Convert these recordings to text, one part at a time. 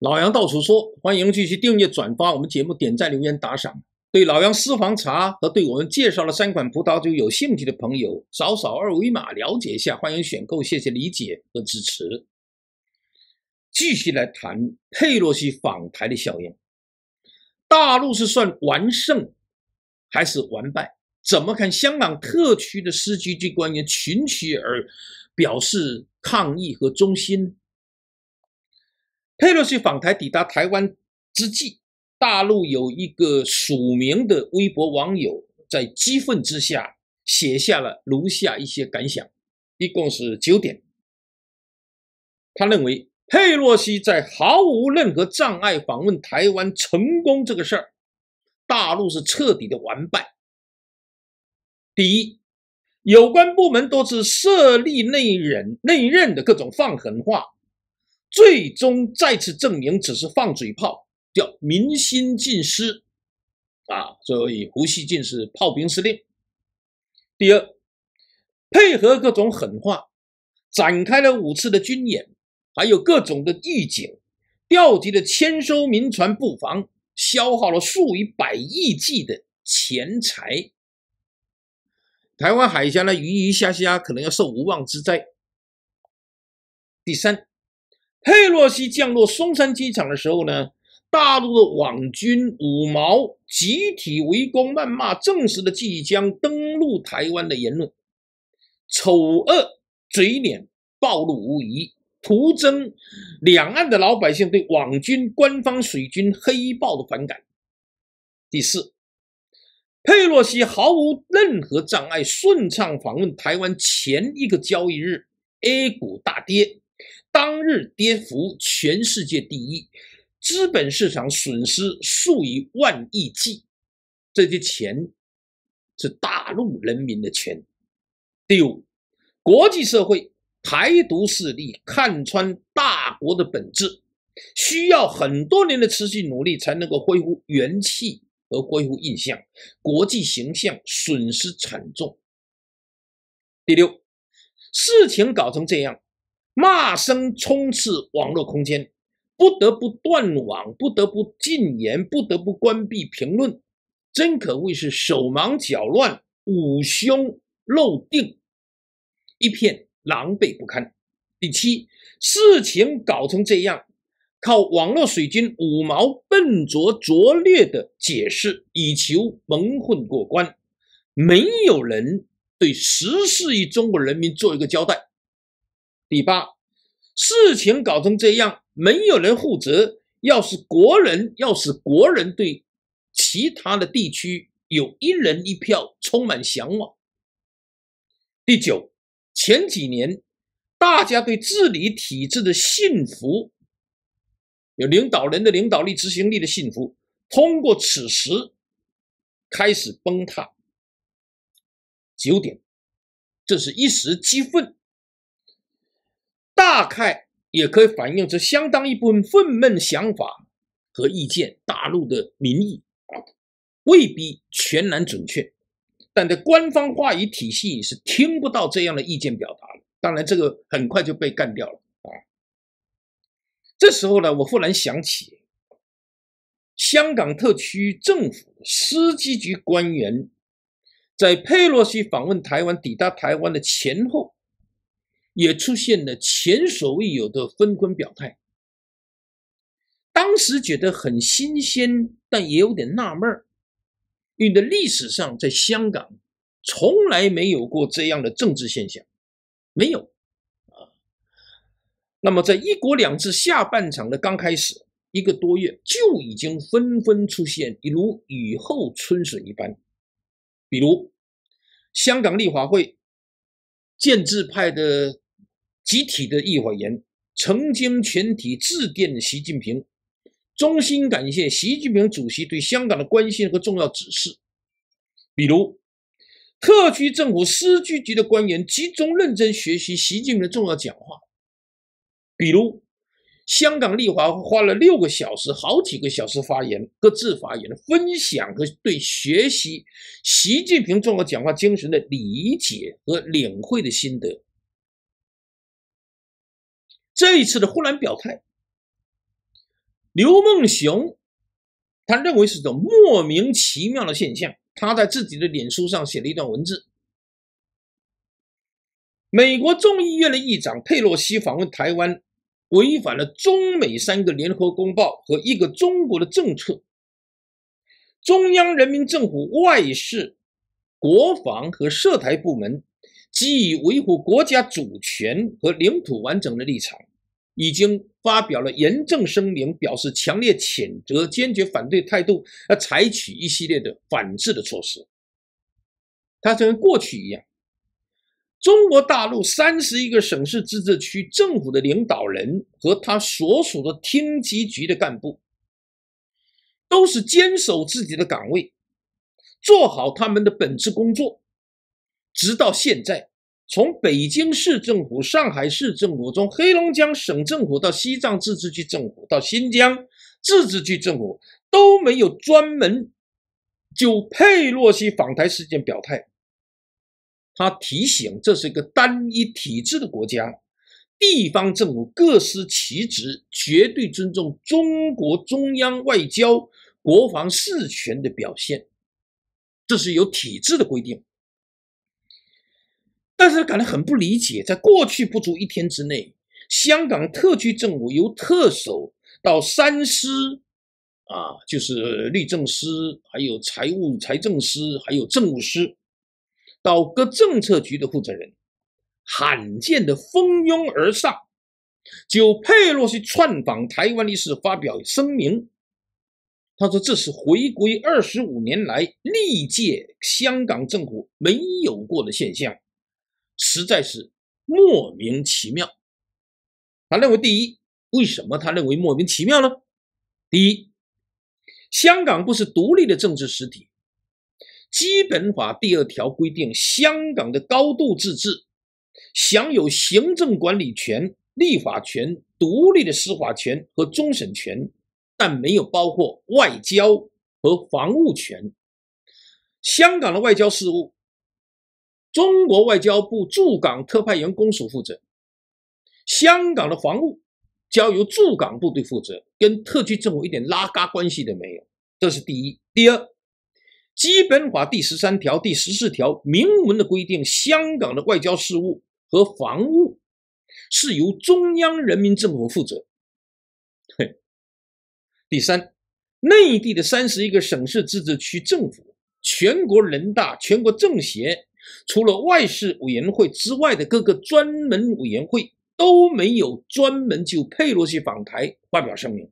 老杨到处说，欢迎继续订阅、转发我们节目，点赞、留言、打赏。对老杨私房茶和对我们介绍了三款葡萄酒有兴趣的朋友，扫扫二维码了解一下，欢迎选购，谢谢理解和支持。继续来谈佩洛西访台的效应，大陆是算完胜还是完败？怎么看香港特区的司局级官员群起而表示抗议和忠心？佩洛西访台抵达台湾之际，大陆有一个署名的微博网友在激愤之下写下了如下一些感想，一共是九点。他认为佩洛西在毫无任何障碍访问台湾成功这个事儿，大陆是彻底的完败。第一，有关部门都是设立内忍内任的各种放狠话。最终再次证明只是放嘴炮，叫民心尽失啊！所以胡锡进是炮兵司令。第二，配合各种狠话，展开了五次的军演，还有各种的预警，调集了千艘民船布防，消耗了数以百亿计的钱财。台湾海峡呢，鱼鱼虾虾可能要受无妄之灾。第三。佩洛西降落松山机场的时候呢，大陆的网军五毛集体围攻、谩骂，证实了即将登陆台湾的言论，丑恶嘴脸暴露无遗，徒增两岸的老百姓对网军、官方水军、黑豹的反感。第四，佩洛西毫无任何障碍，顺畅访问台湾。前一个交易日，A 股大跌。当日跌幅全世界第一，资本市场损失数以万亿计，这些钱是大陆人民的钱。第五，国际社会台独势力看穿大国的本质，需要很多年的持续努力才能够恢复元气和恢复印象，国际形象损失惨重。第六，事情搞成这样。骂声充斥网络空间，不得不断网，不得不禁言，不得不关闭评论，真可谓是手忙脚乱、捂胸漏腚，一片狼狈不堪。第七，事情搞成这样，靠网络水军五毛笨拙拙劣的解释，以求蒙混过关，没有人对十四亿中国人民做一个交代。第八，事情搞成这样，没有人负责。要是国人，要是国人对其他的地区有一人一票充满向往。第九，前几年大家对治理体制的信服，有领导人的领导力、执行力的信服，通过此时开始崩塌。九点，这是一时激愤。大概也可以反映出相当一部分愤懑想法和意见，大陆的民意未必全然准确，但在官方话语体系是听不到这样的意见表达的。当然，这个很快就被干掉了啊。这时候呢，我忽然想起，香港特区政府司机局官员在佩洛西访问台湾抵达台湾的前后。也出现了前所未有的纷纷表态，当时觉得很新鲜，但也有点纳闷儿，因为历史上在香港从来没有过这样的政治现象，没有啊。那么，在一国两制下半场的刚开始一个多月，就已经纷纷出现，如雨后春笋一般，比如香港立法会建制派的。集体的议话员曾经全体致电习近平，衷心感谢习近平主席对香港的关心和重要指示。比如，特区政府司局级的官员集中认真学习习近平的重要讲话。比如，香港立华花了六个小时、好几个小时发言各自发言，分享和对学习习近平重要讲话精神的理解和领会的心得。这一次的忽然表态，刘梦雄他认为是一种莫名其妙的现象。他在自己的脸书上写了一段文字：，美国众议院的议长佩洛西访问台湾，违反了中美三个联合公报和一个中国的政策。中央人民政府外事、国防和涉台部门基于维护国家主权和领土完整的立场。已经发表了严正声明，表示强烈谴责、坚决反对态度，要采取一系列的反制的措施。它跟过去一样，中国大陆三十一个省市自治区政府的领导人和他所属的厅级局的干部，都是坚守自己的岗位，做好他们的本职工作，直到现在。从北京市政府、上海市政府，从黑龙江省政府到西藏自治区政府，到新疆自治区政府，都没有专门就佩洛西访台事件表态。他提醒，这是一个单一体制的国家，地方政府各司其职，绝对尊重中国中央外交、国防事权的表现，这是有体制的规定。但是他感到很不理解，在过去不足一天之内，香港特区政府由特首到三司，啊，就是律政司，还有财务财政司，还有政务司，到各政策局的负责人，罕见的蜂拥而上。就佩洛西窜访台湾一事发表声明，他说：“这是回归二十五年来历届香港政府没有过的现象。”实在是莫名其妙。他认为，第一，为什么他认为莫名其妙呢？第一，香港不是独立的政治实体，《基本法》第二条规定，香港的高度自治，享有行政管理权、立法权、独立的司法权和终审权，但没有包括外交和防务权。香港的外交事务。中国外交部驻港特派员公署负责香港的防务，交由驻港部队负责，跟特区政府一点拉嘎关系都没有。这是第一。第二，《基本法》第十三条、第十四条明文的规定，香港的外交事务和防务是由中央人民政府负责。对。第三，内地的三十一个省市自治区政府、全国人大、全国政协。除了外事委员会之外的各个专门委员会都没有专门就佩洛西访台发表声明。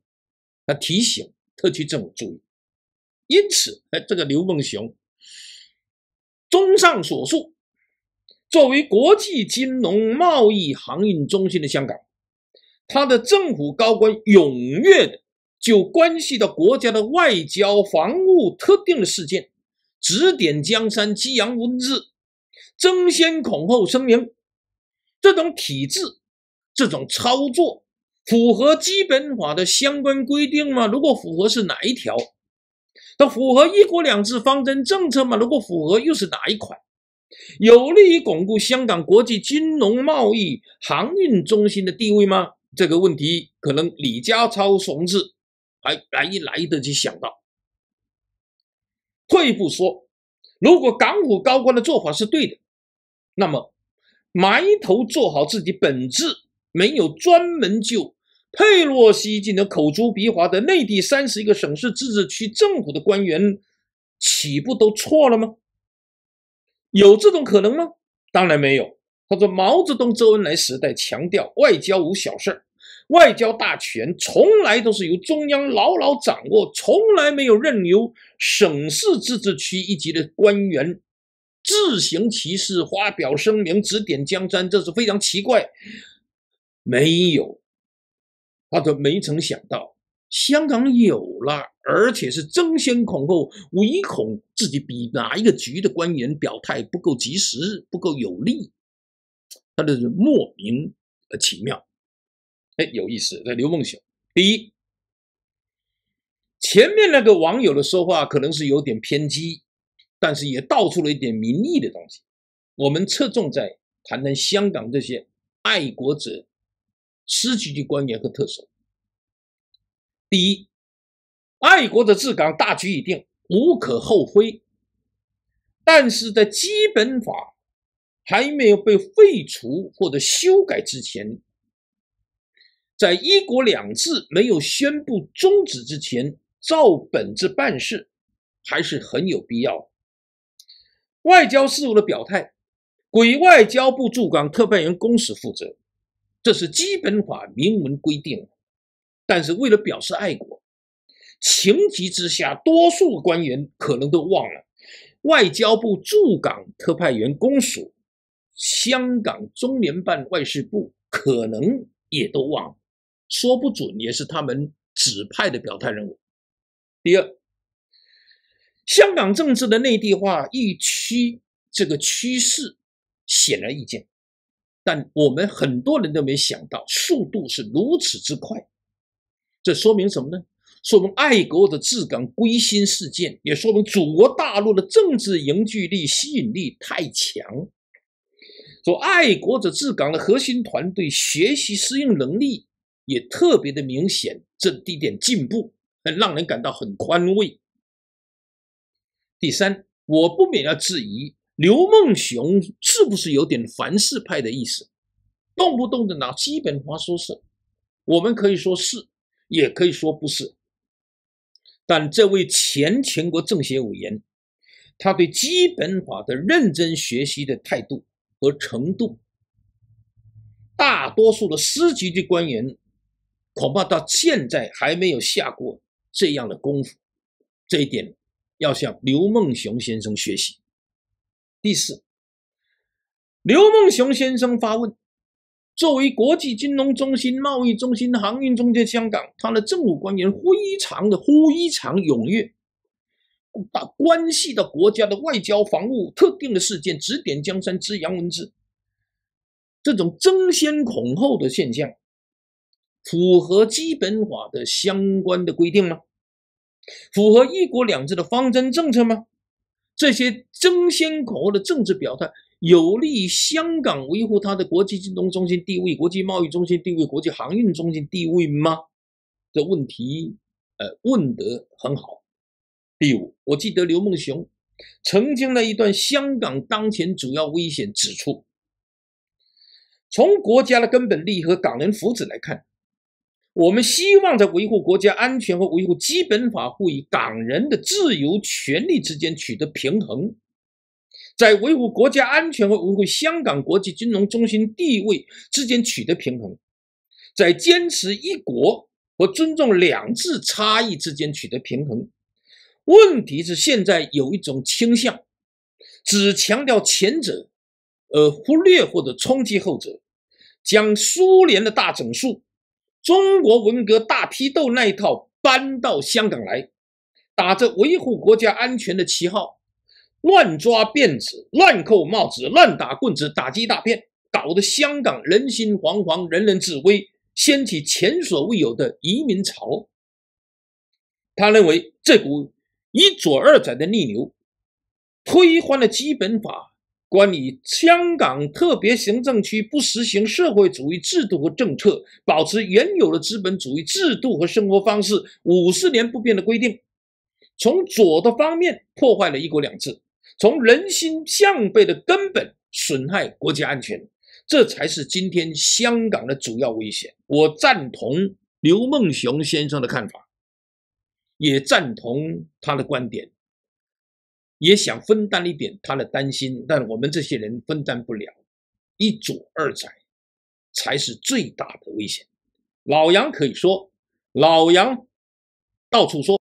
他提醒特区政府注意。因此，哎，这个刘梦熊。综上所述，作为国际金融贸易航运中心的香港，他的政府高官踊跃的就关系到国家的外交、防务特定的事件，指点江山，激扬文字。争先恐后声明，这种体制、这种操作符合基本法的相关规定吗？如果符合，是哪一条？它符合“一国两制”方针政策吗？如果符合，又是哪一款？有利于巩固香港国际金融贸易航运中心的地位吗？这个问题可能李家超同志还来得及想到。退一步说，如果港府高官的做法是对的，那么埋头做好自己本职，没有专门就佩洛西进能口诛笔伐的内地三十一个省市自治区政府的官员，岂不都错了吗？有这种可能吗？当然没有。他说，毛泽东、周恩来时代强调外交无小事，外交大权从来都是由中央牢牢掌握，从来没有任由省市自治区一级的官员。自行其事，发表声明，指点江山，这是非常奇怪。没有，他都没曾想到香港有了，而且是争先恐后，唯恐自己比哪一个局的官员表态不够及时、不够有力。他这是莫名其妙。哎，有意思。那刘梦晓，第一，前面那个网友的说话可能是有点偏激。但是也道出了一点民意的东西。我们侧重在谈谈香港这些爱国者、失去的官员和特首。第一，爱国者治港大局已定，无可厚非。但是在基本法还没有被废除或者修改之前，在“一国两制”没有宣布终止之前，照本子办事还是很有必要。外交事务的表态，归外交部驻港特派员公署负责，这是基本法明文规定。但是为了表示爱国，情急之下，多数官员可能都忘了外交部驻港特派员公署、香港中联办外事部可能也都忘了，说不准也是他们指派的表态任务。第二。香港政治的内地化、一趋这个趋势显而易见，但我们很多人都没想到速度是如此之快。这说明什么呢？说明爱国者治港、归心似箭，也说明祖国大陆的政治凝聚力、吸引力太强。说爱国者治港的核心团队学习适应能力也特别的明显，这一点进步很让人感到很宽慰。第三，我不免要质疑刘梦熊是不是有点凡事派的意思，动不动的拿基本法说事。我们可以说是，也可以说不是。但这位前全国政协委员，他对基本法的认真学习的态度和程度，大多数的司级的官员恐怕到现在还没有下过这样的功夫。这一点。要向刘梦熊先生学习。第四，刘梦熊先生发问：作为国际金融中心、贸易中心、航运中心的香港，他的政府官员非常的非常踊跃，把关系到国家的外交、防务、特定的事件指点江山之杨文字，这种争先恐后的现象，符合基本法的相关的规定吗？符合一国两制的方针政策吗？这些争先恐后的政治表态有利于香港维护它的国际金融中心地位、国际贸易中心地位、国际航运中心地位吗？的问题，呃，问得很好。第五，我记得刘梦熊曾经的一段香港当前主要危险指出：从国家的根本利益和港人福祉来看。我们希望在维护国家安全和维护基本法、赋予港人的自由权利之间取得平衡，在维护国家安全和维护香港国际金融中心地位之间取得平衡，在坚持一国和尊重两制差异之间取得平衡。问题是现在有一种倾向，只强调前者，而忽略或者冲击后者，将苏联的大整数。中国文革大批斗那一套搬到香港来，打着维护国家安全的旗号，乱抓辫子、乱扣帽子、乱打棍子，打击大片，搞得香港人心惶惶，人人自危，掀起前所未有的移民潮。他认为这股一左二转的逆流，推翻了基本法。关于香港特别行政区不实行社会主义制度和政策，保持原有的资本主义制度和生活方式五十年不变的规定，从左的方面破坏了一国两制，从人心向背的根本损害国家安全，这才是今天香港的主要危险。我赞同刘梦熊先生的看法，也赞同他的观点。也想分担一点他的担心，但我们这些人分担不了。一左二宅才是最大的危险。老杨可以说，老杨到处说。